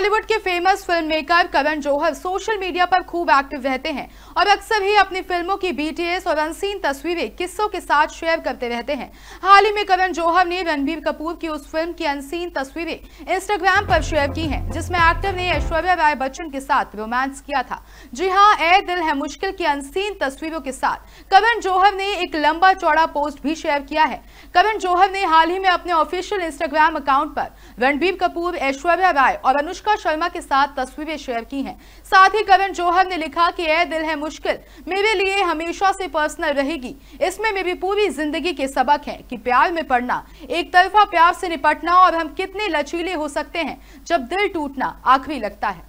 बॉलीवुड के famous film maker Karan Johar social media पर खूब एक्टिव रहते हैं और अक्सर ही अपनी फिल्मों की बीटीएस और अनसीन तस्वीरें किस्सों के साथ शेयर करते रहते हैं हाल ही में करण जौहर ने रणबीर कपूर की उस फिल्म की अनसीन तस्वीरें इंस्टाग्राम पर शेयर की हैं जिसमें एक्टर ने ऐश्वर्या राय बच्चन के साथ रोमांस किया था जी हाँ ए दिल है मुश्किल की अनसीन तस्वीरों के साथ करण जौहर ने एक लंबा चौड़ा पोस्ट भी शेयर किया है करण जौहर ने हाल ही में अपने ऑफिशियल इंस्टाग्राम अकाउंट पर रणबीर कपूर ऐश्वर्या राय और अनुष्का अनुष्का शर्मा के साथ तस्वीरें शेयर की हैं साथ ही करण जौहर ने लिखा कि ए दिल है मुश्किल मेरे लिए हमेशा से पर्सनल रहेगी इसमें मेरी पूरी जिंदगी के सबक है कि प्यार में पड़ना एक तरफा प्यार से निपटना और हम कितने लचीले हो सकते हैं जब दिल टूटना आखिरी लगता है